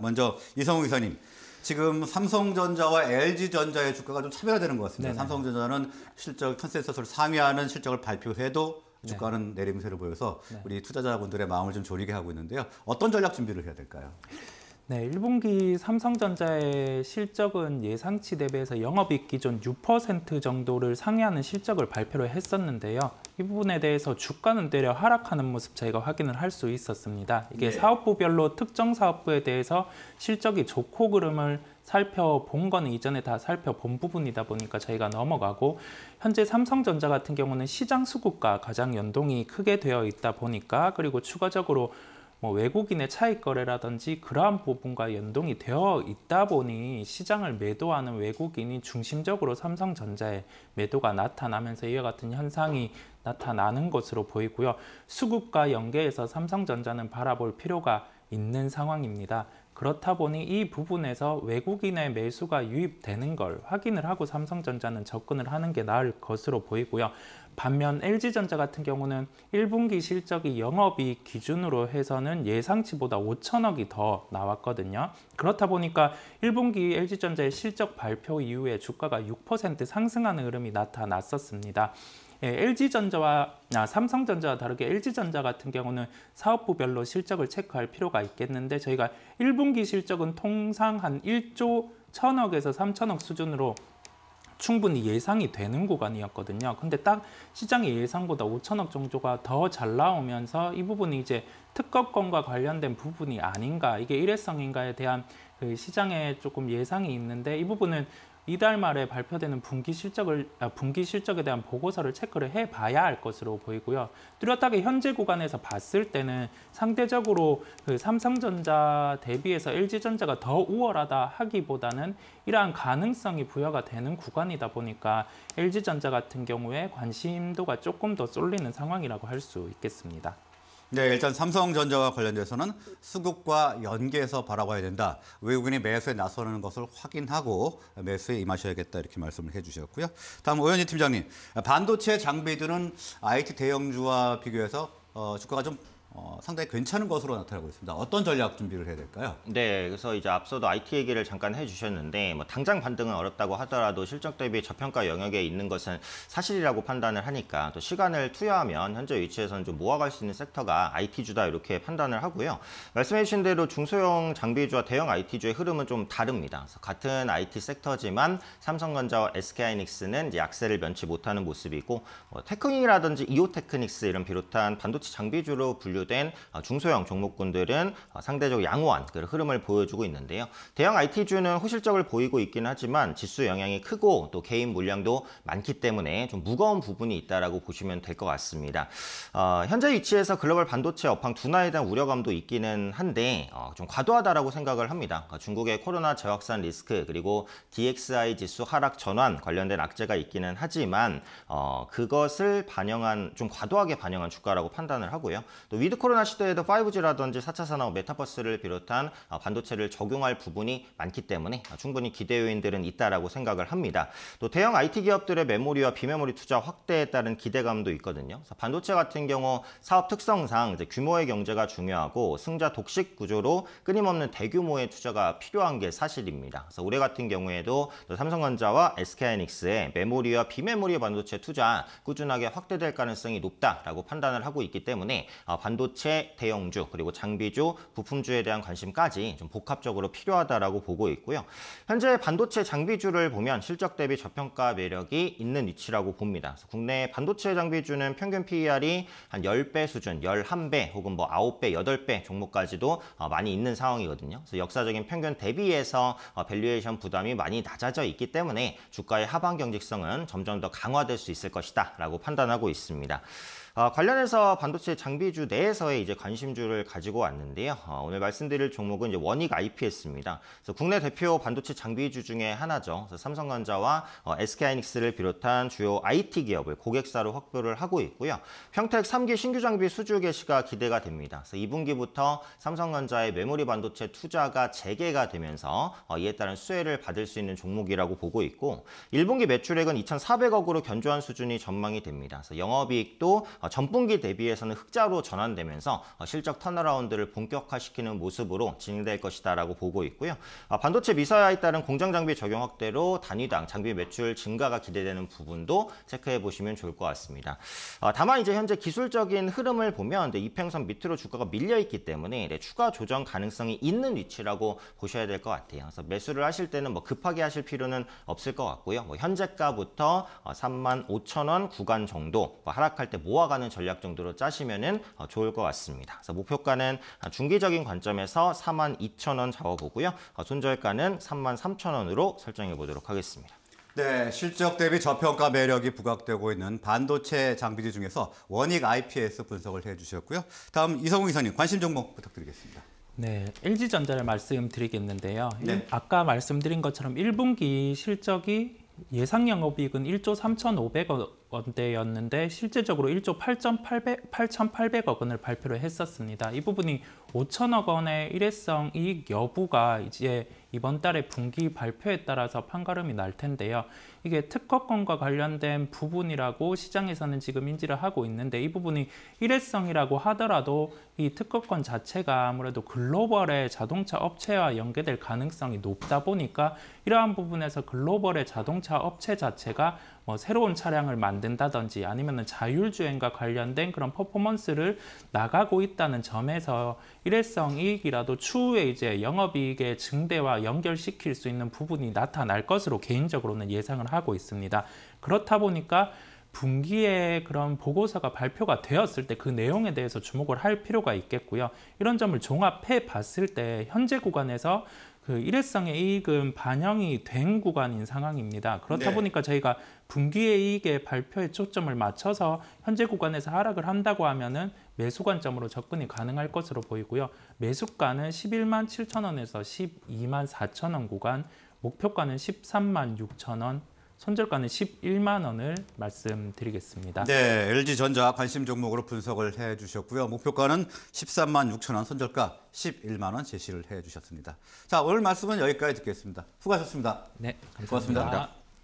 먼저 이성우 이사님, 지금 삼성전자와 LG전자의 주가가 좀 차별화되는 것 같습니다. 네네. 삼성전자는 실적 컨센서스를 상회하는 실적을 발표해도 주가는 네. 내림세를 보여서 네. 우리 투자자분들의 마음을 좀 졸이게 하고 있는데요. 어떤 전략 준비를 해야 될까요? 네, 1분기 삼성전자의 실적은 예상치 대비해서 영업이익 기존6% 정도를 상회하는 실적을 발표를 했었는데요. 이 부분에 대해서 주가는 되려 하락하는 모습 저희가 확인을 할 수 있었습니다. 이게 네. 사업부별로 특정 사업부에 대해서 실적이 좋고 그름을 살펴본 건 이전에 다 살펴본 부분이다 보니까 저희가 넘어가고 현재 삼성전자 같은 경우는 시장 수급과 가장 연동이 크게 되어 있다 보니까 그리고 추가적으로 뭐 외국인의 차익 거래라든지 그러한 부분과 연동이 되어 있다 보니 시장을 매도하는 외국인이 중심적으로 삼성전자에 매도가 나타나면서 이와 같은 현상이 나타나는 것으로 보이고요. 수급과 연계해서 삼성전자는 바라볼 필요가 있는 상황입니다. 그렇다 보니 이 부분에서 외국인의 매수가 유입되는 걸 확인을 하고 삼성전자는 접근을 하는 게 나을 것으로 보이고요. 반면 LG전자 같은 경우는 1분기 실적이 영업이익 기준으로 해서는 예상치보다 5천억이 더 나왔거든요. 그렇다 보니까 1분기 LG전자의 실적 발표 이후에 주가가 6% 상승하는 흐름이 나타났었습니다. 예, LG전자와 아, 삼성전자와 다르게 LG전자 같은 경우는 사업부별로 실적을 체크할 필요가 있겠는데 저희가 1분기 실적은 통상 한 1조 1 천억에서 3천억 수준으로 충분히 예상이 되는 구간이었거든요. 근데 딱 시장의 예상보다 5천억 정도가 더 잘 나오면서 이 부분이 이제 특허권과 관련된 부분이 아닌가 이게 일회성인가에 대한 그 시장에 조금 예상이 있는데 이 부분은 이달 말에 발표되는 분기 실적을 아, 분기 실적에 대한 보고서를 체크를 해봐야 할 것으로 보이고요. 뚜렷하게 현재 구간에서 봤을 때는 상대적으로 그 삼성전자 대비해서 LG전자가 더 우월하다 하기보다는 이러한 가능성이 부여가 되는 구간이다 보니까 LG전자 같은 경우에 관심도가 조금 더 쏠리는 상황이라고 할 수 있겠습니다. 네, 일단 삼성전자와 관련돼서는 수급과 연계해서 바라봐야 된다. 외국인이 매수에 나서는 것을 확인하고 매수에 임하셔야겠다 이렇게 말씀을 해주셨고요. 다음 오현희 팀장님, 반도체 장비들은 IT 대형주와 비교해서 어, 주가가 좀 어, 상당히 괜찮은 것으로 나타나고 있습니다. 어떤 전략 준비를 해야 될까요? 네, 그래서 이제 앞서도 IT 얘기를 잠깐 해주셨는데 뭐 당장 반등은 어렵다고 하더라도 실적 대비 저평가 영역에 있는 것은 사실이라고 판단을 하니까 또 시간을 투여하면 현재 위치에서는 좀 모아갈 수 있는 섹터가 IT주다 이렇게 판단을 하고요. 말씀해주신 대로 중소형 장비주와 대형 IT주의 흐름은 좀 다릅니다. 같은 IT 섹터지만 삼성전자와 SK하이닉스는 약세를 면치 못하는 모습이고 뭐 테크닉이라든지 이오테크닉스 이런 비롯한 반도체 장비주로 분류 보유된 아, 중소형 종목군들은 아, 상대적 양호한 그 흐름을 보여주고 있는데요. 대형 IT주는 호실적을 보이고 있긴 하지만 지수 영향이 크고 또 개인 물량도 많기 때문에 좀 무거운 부분이 있다라고 보시면 될 것 같습니다. 어, 현재 위치에서 글로벌 반도체 업황 둔화에 대한 우려감도 있기는 한데 어, 좀 과도하다라고 생각을 합니다. 그러니까 중국의 코로나 재확산 리스크 그리고 DXI 지수 하락 전환 관련된 악재가 있기는 하지만 어, 그것을 반영한 좀 과도하게 반영한 주가라고 판단을 하고요. 또 위드 코로나 시대에도 5G라든지 4차 산업 메타버스를 비롯한 어, 반도체를 적용할 부분이 많기 때문에 어, 충분히 기대 요인들은 있다라고 생각을 합니다. 또 대형 IT 기업들의 메모리와 비메모리 투자 확대에 따른 기대감도 있거든요. 반도체 같은 경우 사업 특성상 규모의 경제가 중요하고 승자 독식 구조로 끊임없는 대규모의 투자가 필요한 게 사실입니다. 그래서 올해 같은 경우에도 삼성전자와 SK하이닉스의 메모리와 비메모리 반도체 투자 꾸준하게 확대될 가능성이 높다라고 판단을 하고 있기 때문에 어, 반도 반도체 대형주 그리고 장비주, 부품주에 대한 관심까지 좀 복합적으로 필요하다라고 보고 있고요. 현재 반도체 장비주를 보면 실적 대비 저평가 매력이 있는 위치라고 봅니다. 국내 반도체 장비주는 평균 PER이 한 10배 수준, 11배 혹은 뭐 9배, 8배 종목까지도 어, 많이 있는 상황이거든요. 그래서 역사적인 평균 대비해서 어, 밸류에이션 부담이 많이 낮아져 있기 때문에 주가의 하방 경직성은 점점 더 강화될 수 있을 것이다 라고 판단하고 있습니다. 어, 관련해서 반도체 장비주 내에 쪽에서의 이제 관심주를 가지고 왔는데요. 어, 오늘 말씀드릴 종목은 이제 원익 IPS입니다. 그래서 국내 대표 반도체 장비주 중에 하나죠. 그래서 삼성전자와 어, SK하이닉스를 비롯한 주요 IT 기업을 고객사로 확보를 하고 있고요. 평택 3기 신규 장비 수주 개시가 기대가 됩니다. 그래서 2분기부터 삼성전자의 메모리 반도체 투자가 재개가 되면서 어, 이에 따른 수혜를 받을 수 있는 종목이라고 보고 있고 1분기 매출액은 2,400억으로 견조한 수준이 전망이 됩니다. 그래서 영업이익도 어, 전분기 대비해서는 흑자로 전환됩니다. 되면서 어, 실적 턴어라운드를 본격화시키는 모습으로 진행될 것이다라고 보고 있고요. 어, 반도체 미사에 따른 공장 장비 적용 확대로 단위당 장비 매출 증가가 기대되는 부분도 체크해 보시면 좋을 것 같습니다. 어, 다만 이제 현재 기술적인 흐름을 보면 이평선 밑으로 주가가 밀려 있기 때문에 추가 조정 가능성이 있는 위치라고 보셔야 될 것 같아요. 그래서 매수를 하실 때는 뭐 급하게 하실 필요는 없을 것 같고요. 뭐 현재가부터 3만 5천 원 구간 정도 뭐 하락할 때 모아가는 전략 정도로 짜시면은 좋을 좋을 것 같습니다. 그래서 목표가는 중기적인 관점에서 42,000원 잡아보고요. 어, 손절가는 33,000원으로 설정해 보도록 하겠습니다. 네, 실적 대비 저평가 매력이 부각되고 있는 반도체 장비들 중에서 원익 IPS 분석을 해주셨고요. 다음 이성웅 이사님 관심 종목 부탁드리겠습니다. 네, LG전자를 말씀드리겠는데요. 네. 아까 말씀드린 것처럼 1분기 실적이 예상 영업이익은 1조 3,500억 원대였는데 실제적으로 1조 8,800, 8,800억 원을 발표를 했었습니다. 이 부분이 5천억 원의 일회성 이익 여부가 이제 이번 달에 분기 발표에 따라서 판가름이 날 텐데요. 이게 특허권과 관련된 부분이라고 시장에서는 지금 인지를 하고 있는데 이 부분이 일회성이라고 하더라도 이 특허권 자체가 아무래도 글로벌의 자동차 업체와 연계될 가능성이 높다 보니까 이러한 부분에서 글로벌의 자동차 업체 자체가 뭐 새로운 차량을 만든다든지 아니면 자율주행과 관련된 그런 퍼포먼스를 나가고 있다는 점에서 일회성 이익이라도 추후에 이제 영업이익의 증대와 연결시킬 수 있는 부분이 나타날 것으로 개인적으로는 예상을 하고 있습니다. 그렇다 보니까 분기에 그런 보고서가 발표가 되었을 때 그 내용에 대해서 주목을 할 필요가 있겠고요. 이런 점을 종합해 봤을 때 현재 구간에서 그 일회성의 이익은 반영이 된 구간인 상황입니다. 그렇다 네. 보니까 저희가 분기의 이익의 발표에 초점을 맞춰서 현재 구간에서 하락을 한다고 하면은 매수 관점으로 접근이 가능할 것으로 보이고요. 매수가는 11만 7천 원에서 12만 4천 원 구간, 목표가는 13만 6천 원 손절가는 11만 원을 말씀드리겠습니다. 네, LG전자 관심 종목으로 분석을 해주셨고요. 목표가는 13만 6천 원, 손절가 11만 원 제시를 해주셨습니다. 자, 오늘 말씀은 여기까지 듣겠습니다. 수고하셨습니다. 네, 감사합니다. 고맙습니다.